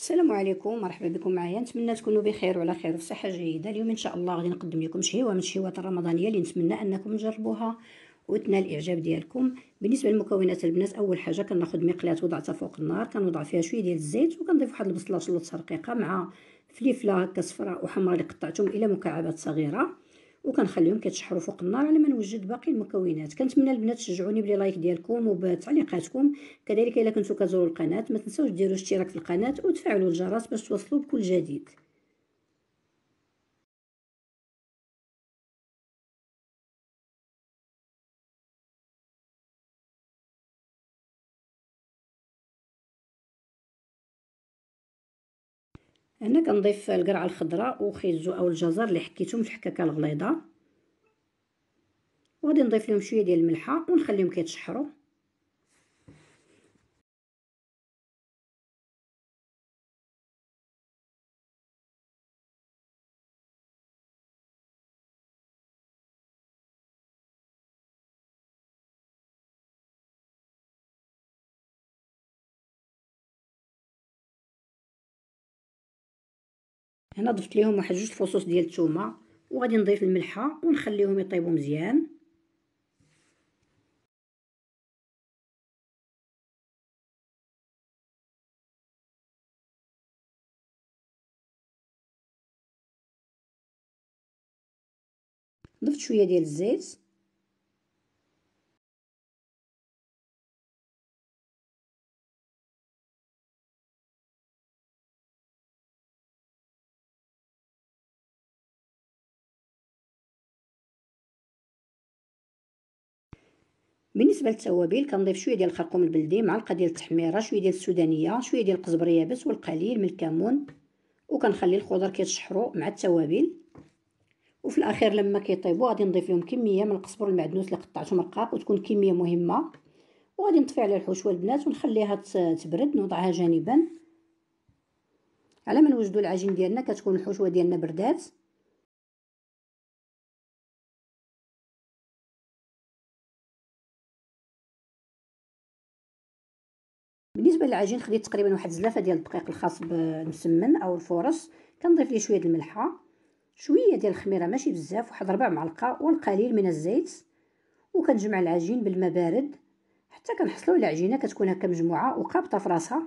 السلام عليكم مرحبا بكم معايا نتمنى تكونوا بخير وعلى خير وفي صحه جيده اليوم ان شاء الله غادي نقدم لكم شهيوه من الشهيوات الرمضانيه اللي نتمنى انكم تجربوها وتنال الاعجاب ديالكم بالنسبه للمكونات البنات اول حاجه كناخذ مقلاه وضعتها فوق النار كنوضع فيها شويه ديال الزيت وكنضيف واحد البصله شلوط رقيقه مع فليفله هكا صفراء وحمراء اللي قطعتهم الى مكعبات صغيره وكنخليهم كيتشحروا فوق النار على ما نوجد باقي المكونات كنتمنى البنات تشجعوني بلي لايك ديالكم وبتعليقاتكم كذلك الا كنتو كتزوروا القناه ما تنساوش ديروا اشتراك في القناه وتفعلوا الجرس باش توصلوا بكل جديد هنا كنضيف القرعه الخضراء وخيزو او الجزر اللي حكيتهم في الحكاكه الغليظه وغادي نضيف لهم شويه ديال الملحه ونخليهم كيتشحروا هنا ضفت ليهم واحد جوج فصوص ديال الثومه وغادي نضيف الملحه ونخليهم يطيبوا مزيان ضفت شويه ديال الزيت بالنسبه للتوابل كنضيف شويه ديال الخرقوم البلدي معلقه ديال التحميره شويه ديال السودانيه شويه ديال القزبر يابس والقليل من الكمون وكنخلي الخضر كيتشحروا مع التوابل وفي الاخير لما كيطيبوا غادي نضيف لهم كميه من القزبر والمعدنوس اللي قطعته مرقاق وتكون كميه مهمه وغادي نطفي عليها الحشوه البنات ونخليها تبرد نوضعها جانبا على ما نوجدوا العجين ديالنا كتكون الحشوه ديالنا بردات العجين خديت تقريبا واحد زلافه ديال الدقيق الخاص بالمسمن او الفورص كنضيف ليه شويه الملحه شويه ديال الخميره ماشي بزاف واحد ربع معلقه والقليل من الزيت وكنجمع العجين بالماء بارد حتى كنحصلوا على عجينه كتكون هكا مجموعه وقابطه في راسها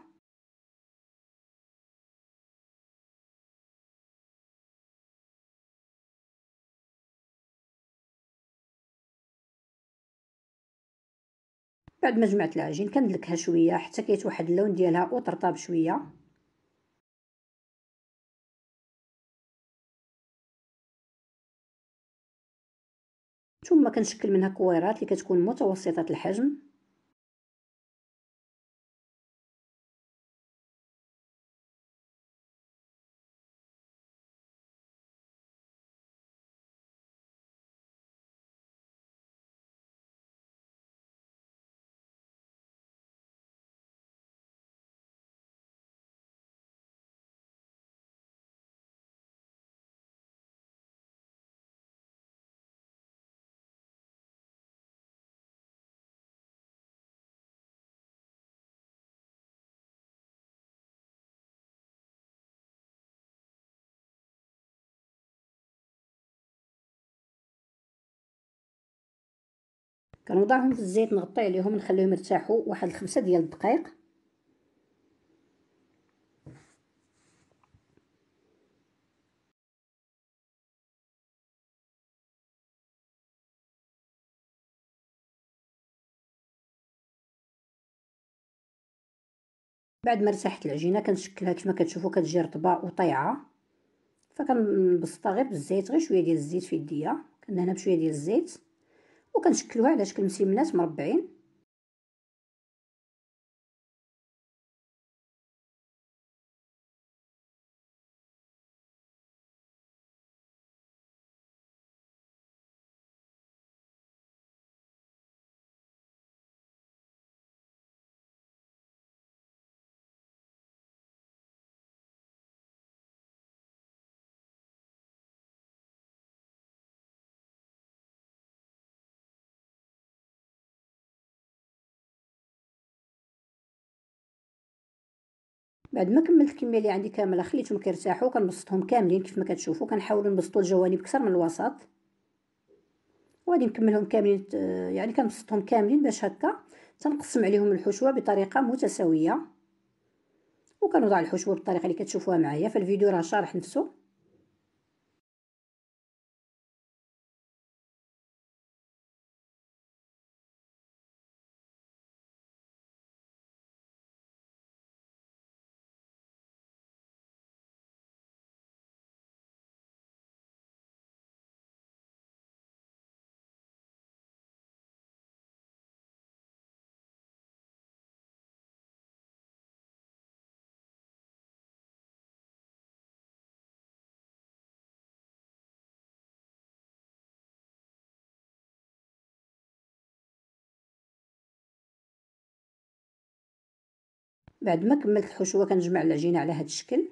بعد ما جمعت العجين كندلكها شويه حتى كيتوحد اللون ديالها وترطب شويه ثم كنشكل منها كويرات اللي كتكون متوسطه الحجم كنوضعهم في الزيت نغطي عليهم نخليهم يرتاحوا واحد الخمسة ديال الدقائق بعد ما ارتاحت العجينه كنشكلها كما كتشوفوا كتجي رطبه وطايعه فكنبسطها غير بالزيت غير شويه ديال الزيت في يديا كندهنها بشويه ديال الزيت وكنشكلوها على شكل مسيمنات مربعين بعد ما كملت الكميه اللي عندي كامله خليتهم كيرتاحوا كنبسطهم كاملين كيف ما كتشوفوا كنحاولوا نبسطوا الجوانب اكثر من الوسط وغادي نكملهم كاملين يعني كنبسطهم كاملين باش هكا تنقسم عليهم الحشوه بطريقه متساويه وكنوضع الحشوه بالطريقه اللي كتشوفوها معايا فالفيديو راه شارح نفسه بعد ما كملت الحشوه كنجمع العجينه على هذا الشكل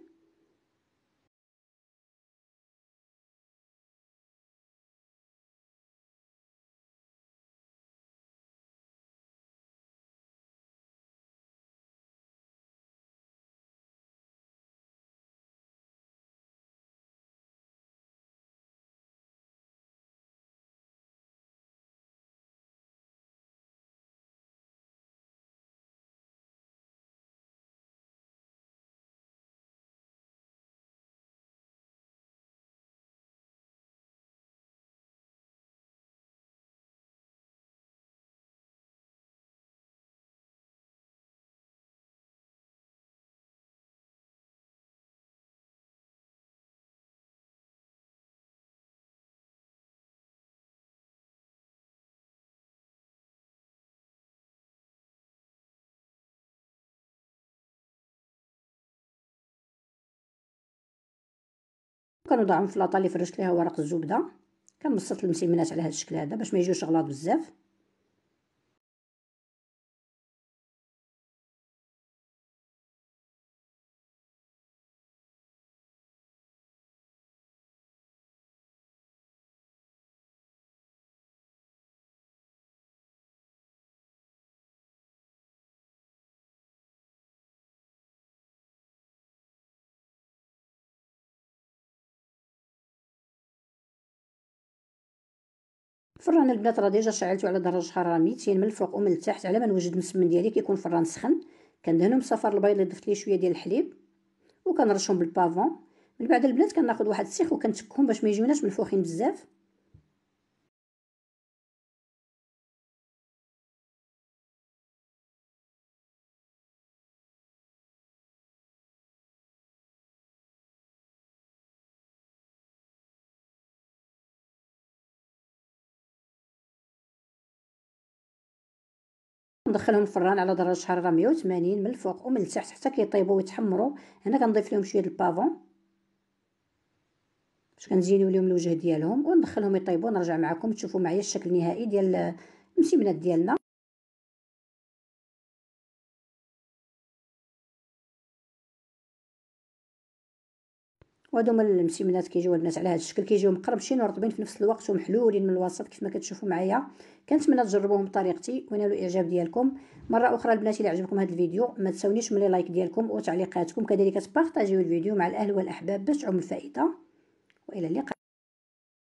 وكنوضع في الفلاطه اللي فرشت ليها ورق الزبده كنبسط المسيمنات على هذا الشكل هذا باش ما يجيوش غلاط بزاف الفران البنات راه ديجا شعلته على درجه حراره 200 من الفوق ومن التحت على ما نوجد المسمن ديالي كيكون فران سخن كندهنو بصفار البيض اللي ضفت ليه شويه ديال الحليب وكنرشهم بالبافون من بعد البنات كناخذ واحد السيخ وكنتكهم باش ما يجيوناش منفوخين بزاف ندخلهم الفران على درجه حراره 180 من الفوق ومن التحت حتى كيطيبوا ويتحمروا هنا كنضيف لهم شويه البافون باش كنزينوا لهم الوجه ديالهم وندخلهم يطيبوا نرجع معكم تشوفوا معايا الشكل النهائي ديال المسيمنات ديالنا وهادو هما المسيمنات كيجيو البنات على هذا الشكل كيجيو مقرمشين ورطبين في نفس الوقت ومحلولين من الوسط كيف ما كتشوفوا معايا كنتمنى تجربوهم بطريقتي وينالوا الاعجاب ديالكم مره اخرى البنات الا عجبكم هذا الفيديو ما تساونيش من لايك ديالكم وتعليقاتكم كذلك تبارطاجيو الفيديو مع الاهل والاحباب باش تعم الفائده والى اللقاء